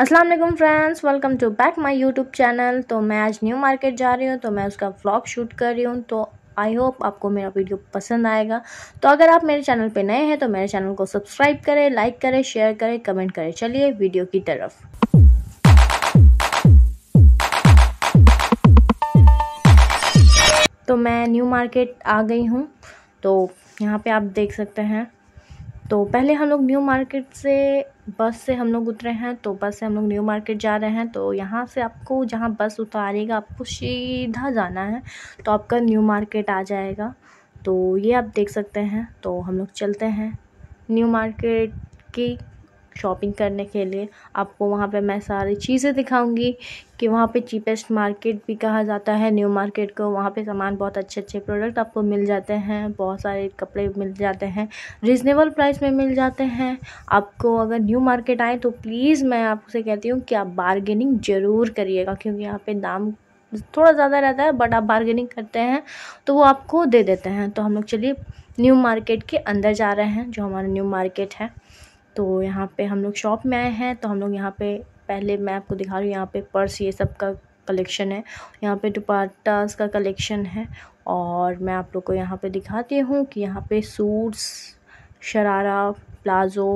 अस्सलाम वालेकुम friends welcome to back my YouTube channel तो मैं आज न्यू मार्केट जा रही हूँ तो मैं उसका व्लॉग शूट कर रही हूँ तो आई होप आपको मेरा वीडियो पसंद आएगा तो अगर आप मेरे चैनल पे नए हैं तो मेरे चैनल को सब्सक्राइब करें लाइक करें शेयर करें कमेंट करें चलिए वीडियो की तरफ तो मैं न्यू मार्केट आ गई हूँ तो यहाँ पे आप देख सकते हैं तो पहले हम लोग न्यू मार्केट से बस से हम लोग उतरे हैं तो बस से हम लोग न्यू मार्केट जा रहे हैं तो यहाँ से आपको जहाँ बस उतारेगा आपको सीधा जाना है तो आपका न्यू मार्केट आ जाएगा तो ये आप देख सकते हैं तो हम लोग चलते हैं न्यू मार्केट की शॉपिंग करने के लिए आपको वहाँ पे मैं सारी चीज़ें दिखाऊंगी कि वहाँ पे चीपेस्ट मार्केट भी कहा जाता है न्यू मार्केट को वहाँ पे सामान बहुत अच्छे अच्छे प्रोडक्ट आपको मिल जाते हैं बहुत सारे कपड़े मिल जाते हैं रिजनेबल प्राइस में मिल जाते हैं आपको अगर न्यू मार्केट आए तो प्लीज़ मैं आपसे कहती हूँ कि आप बारगेनिंग ज़रूर करिएगा क्योंकि यहाँ पर दाम थोड़ा ज़्यादा रहता है बट आप बार्गेनिंग करते हैं तो वो आपको दे देते हैं तो हम लोग चलिए न्यू मार्केट के अंदर जा रहे हैं जो हमारा न्यू मार्केट है तो यहाँ पे हम लोग शॉप में आए हैं तो हम लोग यहाँ पे पहले मैं आपको दिखा रही हूँ यहाँ पे पर्स ये सब का कलेक्शन है यहाँ पे दुपाटास का कलेक्शन है और मैं आप लोग को यहाँ पे दिखाती हूँ कि यहाँ पे सूट्स शरारा प्लाज़ो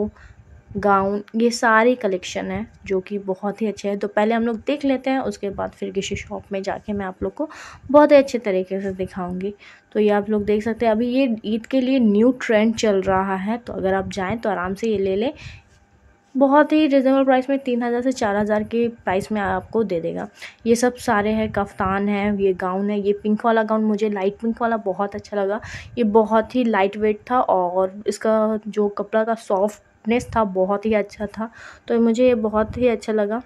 गाउन ये सारी कलेक्शन है जो कि बहुत ही अच्छे हैं तो पहले हम लोग देख लेते हैं उसके बाद फिर किसी शॉप में जाके मैं आप लोग को बहुत ही अच्छे तरीके से दिखाऊंगी तो ये आप लोग देख सकते हैं अभी ये ईद के लिए न्यू ट्रेंड चल रहा है तो अगर आप जाएँ तो आराम से ये ले लें बहुत ही रिजनेबल प्राइस में तीन हज़ार से चार हज़ार के प्राइस में आपको दे देगा ये सब सारे हैं कफ्तान है ये गाउन है ये पिंक वाला गाउन मुझे लाइट पिंक वाला बहुत अच्छा लगा ये बहुत ही लाइट वेट था और इसका जो कपड़ा का सॉफ्ट स्मूथनेस था बहुत ही अच्छा था तो मुझे ये बहुत ही अच्छा लगा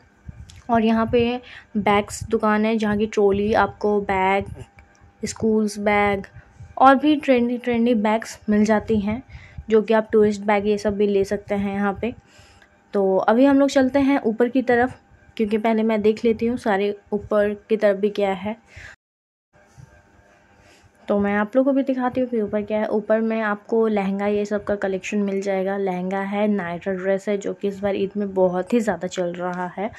और यहाँ पे बैग्स दुकान है जहाँ की ट्रॉली आपको बैग स्कूल्स बैग और भी ट्रेंडी ट्रेंडी बैग्स मिल जाती हैं जो कि आप टूरिस्ट बैग ये सब भी ले सकते हैं यहाँ पे तो अभी हम लोग चलते हैं ऊपर की तरफ क्योंकि पहले मैं देख लेती हूँ सारे ऊपर की तरफ भी क्या है तो मैं आप लोगों को भी दिखाती हूँ फिर ऊपर क्या है ऊपर में आपको लहंगा ये सब का कलेक्शन मिल जाएगा लहंगा है नाइटर ड्रेस है जो कि इस बार ईद में बहुत ही ज़्यादा चल रहा है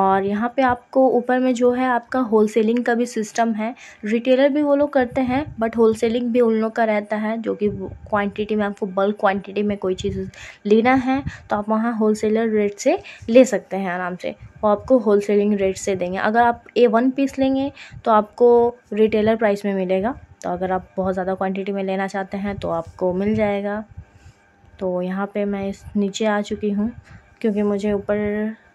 और यहाँ पे आपको ऊपर में जो है आपका होलसेलिंग का भी सिस्टम है रिटेलर भी वो लोग करते हैं बट होलसेलिंग भी उन लोग का रहता है जो कि क्वान्टिटी में आपको बल्क क्वान्टिटी में कोई चीज़ लेना है तो आप वहाँ होल रेट से ले सकते हैं आराम से वो आपको होल रेट से देंगे अगर आप ए वन पीस लेंगे तो आपको रिटेलर प्राइस में मिलेगा तो अगर आप बहुत ज़्यादा क्वांटिटी में लेना चाहते हैं तो आपको मिल जाएगा तो यहाँ पे मैं इस नीचे आ चुकी हूँ क्योंकि मुझे ऊपर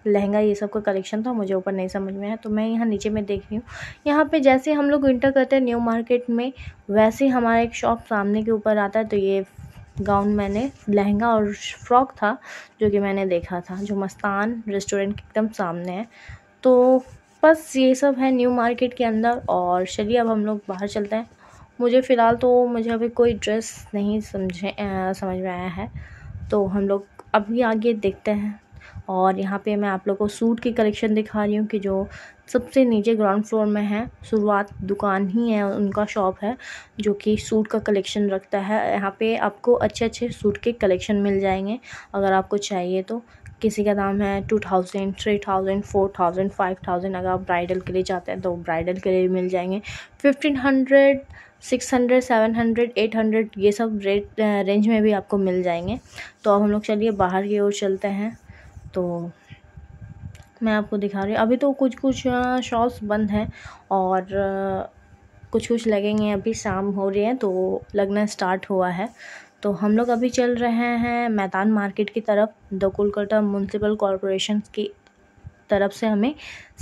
लहंगा ये सब का कलेक्शन था मुझे ऊपर नहीं समझ में आया तो मैं यहाँ नीचे में देख रही हूँ यहाँ पे जैसे हम लोग इंटर करते हैं न्यू मार्केट में वैसे हमारा एक शॉप सामने के ऊपर आता है तो ये गाउन मैंने लहंगा और फ्रॉक था जो कि मैंने देखा था जो मस्तान रेस्टोरेंट के एकदम सामने है तो बस ये सब है न्यू मार्केट के अंदर और चलिए अब हम लोग बाहर चलते हैं मुझे फ़िलहाल तो मुझे अभी कोई ड्रेस नहीं समझे समझ में आया है तो हम लोग अभी आगे देखते हैं और यहाँ पे मैं आप लोगों को सूट की कलेक्शन दिखा रही हूँ कि जो सबसे नीचे ग्राउंड फ्लोर में है शुरुआत दुकान ही है उनका शॉप है जो कि सूट का कलेक्शन रखता है यहाँ पे आपको अच्छे अच्छे सूट के कलेक्शन मिल जाएंगे अगर आपको चाहिए तो किसी का दाम है two thousand three thousand four thousand five thousand अगर आप ब्राइडल के लिए चाहते हैं तो ब्राइडल के लिए मिल जाएंगे fifteen hundred six hundred seven hundred eight hundred ये सब रेट रेंज में भी आपको मिल जाएंगे तो अब हम लोग चलिए बाहर की ओर चलते हैं तो मैं आपको दिखा रही हूँ अभी तो कुछ कुछ शॉप्स बंद हैं और कुछ कुछ लगेंगे अभी शाम हो रही है तो लगना स्टार्ट हुआ है तो हम लोग अभी चल रहे हैं मैदान मार्केट की तरफ द कोलकाता म्यूनसिपल कॉरपोरेशन की तरफ से हमें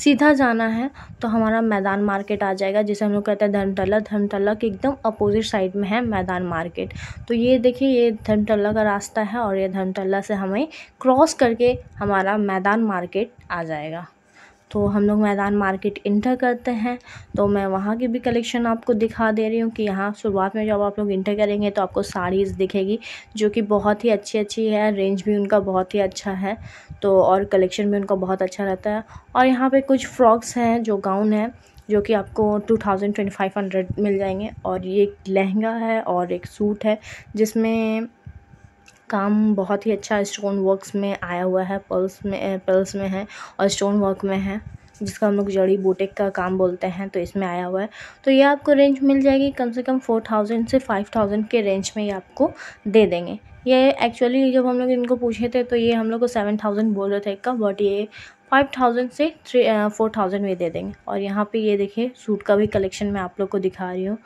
सीधा जाना है तो हमारा मैदान मार्केट आ जाएगा जिसे हम लोग कहते हैं धर्मटला धर्मटला के एकदम अपोजिट साइड में है मैदान मार्केट तो ये देखिए ये धर्मटला का रास्ता है और ये धर्मटला से हमें क्रॉस करके हमारा मैदान मार्केट आ जाएगा तो हम लोग मैदान मार्केट इंटर करते हैं तो मैं वहाँ की भी कलेक्शन आपको दिखा दे रही हूँ कि यहाँ शुरुआत में जब आप लोग इंटर करेंगे तो आपको साड़ीज़ दिखेगी जो कि बहुत ही अच्छी अच्छी है रेंज भी उनका बहुत ही अच्छा है तो और कलेक्शन भी उनका बहुत अच्छा रहता है और यहाँ पर कुछ फ्रॉक्स हैं जो गाउन है जो कि आपको two thousand twenty five hundred मिल जाएंगे और ये एक लहंगा है और एक सूट है जिसमें काम बहुत ही अच्छा स्टोन वर्क्स में आया हुआ है पल्स में पल्स में है और स्टोन वर्क में है जिसका हम लोग जड़ी बूटे का काम बोलते हैं तो इसमें आया हुआ है तो ये आपको रेंज मिल जाएगी कम से कम फोर थाउजेंड से फाइव थाउजेंड के रेंज में ये आपको दे देंगे ये एक्चुअली जब हम लोग इनको पूछे थे तो ये हम लोग को सेवन थाउजेंड बोल रहे थे का बट ये फाइव थाउजेंड से थ्री फोर थाउजेंड में दे देंगे और यहाँ पे ये देखिए सूट का भी कलेक्शन मैं आप लोग को दिखा रही हूँ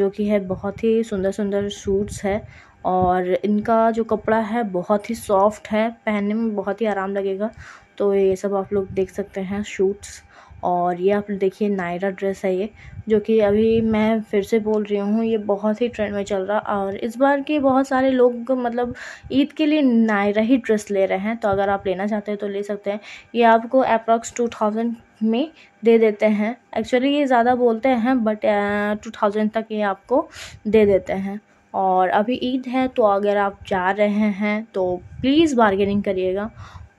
जो कि है बहुत ही सुंदर सुंदर सूट्स है और इनका जो कपड़ा है बहुत ही सॉफ्ट है पहनने में बहुत ही आराम लगेगा तो ये सब आप लोग देख सकते हैं शूट्स और ये आप देखिए नायरा ड्रेस है ये जो कि अभी मैं फिर से बोल रही हूँ ये बहुत ही ट्रेंड में चल रहा और इस बार के बहुत सारे लोग मतलब ईद के लिए नायरा ही ड्रेस ले रहे हैं तो अगर आप लेना चाहते हैं तो ले सकते हैं ये आपको अप्रॉक्स टू थाउजेंड में दे देते हैं एक्चुअली ये ज़्यादा बोलते हैं बट टू थाउजेंड तक ये आपको दे देते हैं और अभी ईद है तो अगर आप जा रहे हैं तो प्लीज़ बारगेनिंग करिएगा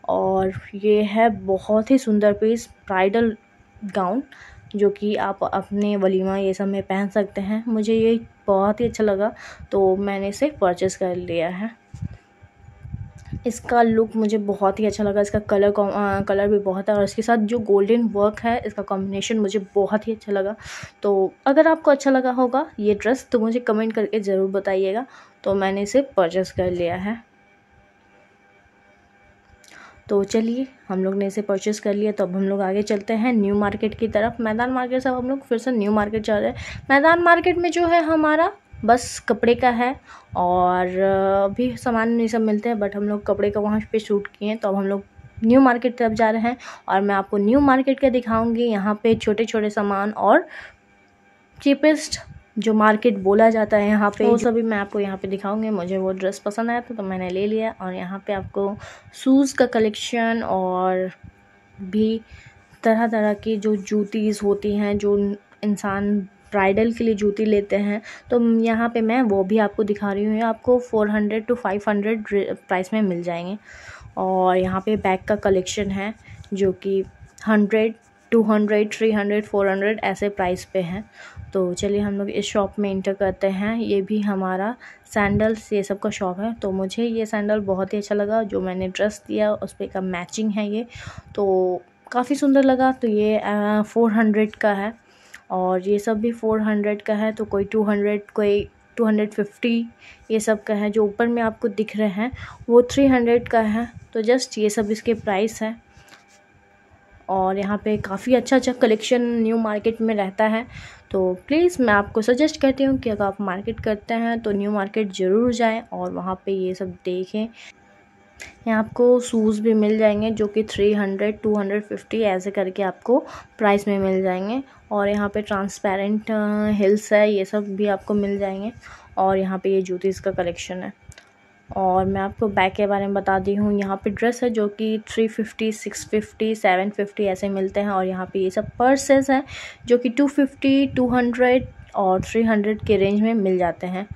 और ये है बहुत ही सुंदर पीस ब्राइडल गाउन जो कि आप अपने वलीमा ये सब में पहन सकते हैं मुझे ये बहुत ही अच्छा लगा तो मैंने इसे परचेस कर लिया है इसका लुक मुझे बहुत ही अच्छा लगा इसका कलर कलर भी बहुत है और इसके साथ जो गोल्डन वर्क है इसका कॉम्बिनेशन मुझे बहुत ही अच्छा लगा तो अगर आपको अच्छा लगा होगा ये ड्रेस तो मुझे कमेंट करके ज़रूर बताइएगा तो मैंने इसे परचेस कर लिया है तो चलिए हम लोग ने इसे परचेस कर लिया तो अब हम लोग आगे चलते हैं न्यू मार्केट की तरफ मैदान मार्केट से अब हम लोग फिर से न्यू मार्केट जा रहे हैं मैदान मार्केट में जो है हमारा बस कपड़े का है और भी सामान ये सब मिलते हैं बट हम लोग कपड़े का वहाँ पे शूट किए हैं तो अब हम लोग न्यू मार्केट तरफ जा रहे हैं और मैं आपको न्यू मार्केट का दिखाऊंगी यहाँ पे छोटे छोटे सामान और चीपेस्ट जो मार्केट बोला जाता है यहाँ पे वो सभी मैं आपको यहाँ पे दिखाऊंगी मुझे वो ड्रेस पसंद आया था तो मैंने ले लिया और यहाँ पे आपको शूज़ का कलेक्शन और भी तरह तरह की जो जूतीज़ होती हैं जो इंसान ब्राइडल के लिए जूती लेते हैं तो यहाँ पे मैं वो भी आपको दिखा रही हूँ आपको four hundred two five hundred price में मिल जाएंगे और यहाँ पे बैग का कलेक्शन है जो कि hundred two hundred three hundred four hundred ऐसे प्राइस पे हैं तो चलिए हम लोग इस शॉप में इंटर करते हैं ये भी हमारा सैंडल्स ये सब का शॉप है तो मुझे ये सैंडल बहुत ही अच्छा लगा जो मैंने ड्रेस दिया उस पर का मैचिंग है ये तो काफ़ी सुंदर लगा तो ये फ़ोर हंड्रेड का है और ये सब भी फ़ोर हंड्रेड का है तो कोई टू हंड्रेड कोई टू हंड्रेड फिफ्टी ये सब का है जो ऊपर में आपको दिख रहे हैं वो थ्री हंड्रेड का है तो जस्ट ये सब इसके प्राइस है और यहाँ पे काफ़ी अच्छा अच्छा कलेक्शन न्यू मार्केट में रहता है तो प्लीज़ मैं आपको सजेस्ट करती हूँ कि अगर आप मार्केट करते हैं तो न्यू मार्केट ज़रूर जाएं और वहाँ पे ये सब देखें यहाँ आपको शूज़ भी मिल जाएंगे जो कि three hundred two hundred fifty ऐसे करके आपको प्राइस में मिल जाएंगे और यहाँ पे ट्रांसपेरेंट हिल्स है ये सब भी आपको मिल जाएंगे और यहाँ पे ये जूतीज़ का कलेक्शन है और मैं आपको बैग के बारे में बता दी हूँ यहाँ पे ड्रेस है जो कि three fifty six fifty seven fifty ऐसे मिलते हैं और यहाँ पे ये सब पर्सेस हैं जो कि टू फिफ्टी टू हंड्रेड और थ्री हंड्रेड के रेंज में मिल जाते हैं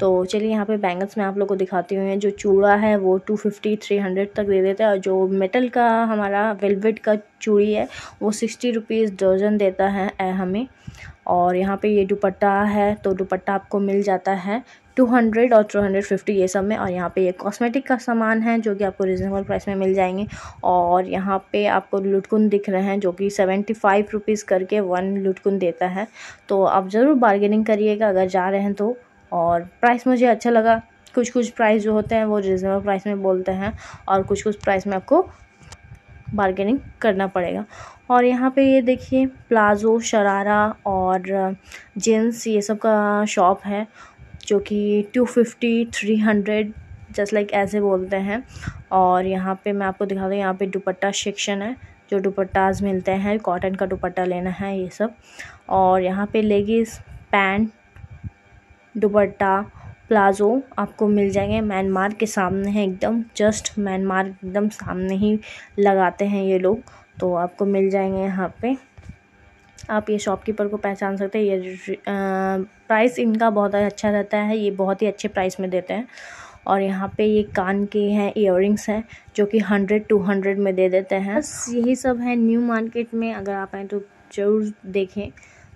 तो चलिए यहाँ पे बैंगल्स में आप लोगों को दिखाती हूँ जो चूड़ा है वो टू फिफ्टी थ्री हंड्रेड तक दे देते हैं और जो मेटल का हमारा वेलवेट का चूड़ी है वो सिक्सटी रुपीज़ दर्जन देता है हमें और यहाँ पे ये दुपट्टा है तो दुपट्टा आपको मिल जाता है टू हंड्रेड और टू हंड्रेड फिफ्टी ये सब में और यहाँ पे ये कॉस्मेटिक का सामान है जो कि आपको रिजनेबल प्राइस में मिल जाएंगे और यहाँ पे आपको लुटकुन दिख रहे हैं जो कि सेवेंटी फाइव रुपीज़ करके वन लुटकुन देता है तो आप ज़रूर बार्गेनिंग करिएगा अगर जा रहे हैं तो और प्राइस मुझे अच्छा लगा कुछ कुछ प्राइस जो होते हैं वो रिजनेबल प्राइस में बोलते हैं और कुछ कुछ प्राइस में आपको बार्गेनिंग करना पड़ेगा और यहाँ पे ये देखिए प्लाज़ो शरारा और जेंस uh, ये सब का शॉप है जो कि two fifty three hundred just like ऐसे बोलते हैं और यहाँ पे मैं आपको दिखा दूँ यहाँ पे दुपट्टा सेक्शन है जो दुपट्टाज मिलते हैं कॉटन का दुपट्टा लेना है ये सब और यहाँ पे लेगीज पैंट दुपट्टा प्लाज़ो आपको मिल जाएंगे म्यांमार के सामने है एकदम जस्ट म्यांमार एकदम सामने ही लगाते हैं ये लोग तो आपको मिल जाएंगे यहाँ पे आप ये शॉपकीपर को पहचान सकते हैं ये प्राइस इनका बहुत अच्छा रहता है ये बहुत ही अच्छे प्राइस में देते हैं और यहाँ पे ये कान के हैं रिंग्स हैं जो कि हंड्रेड टू हंड्रेड में दे देते हैं बस यही सब है न्यू मार्केट में अगर आप आएँ तो ज़रूर देखें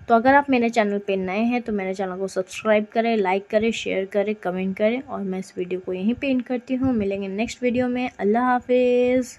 तो अगर आप मेरे चैनल पे नए हैं तो मेरे चैनल को सब्सक्राइब करें लाइक करें शेयर करें कमेंट करें और मैं इस वीडियो को यहीं पे इन करती हूँ मिलेंगे नेक्स्ट वीडियो में अल्लाह हाफिज़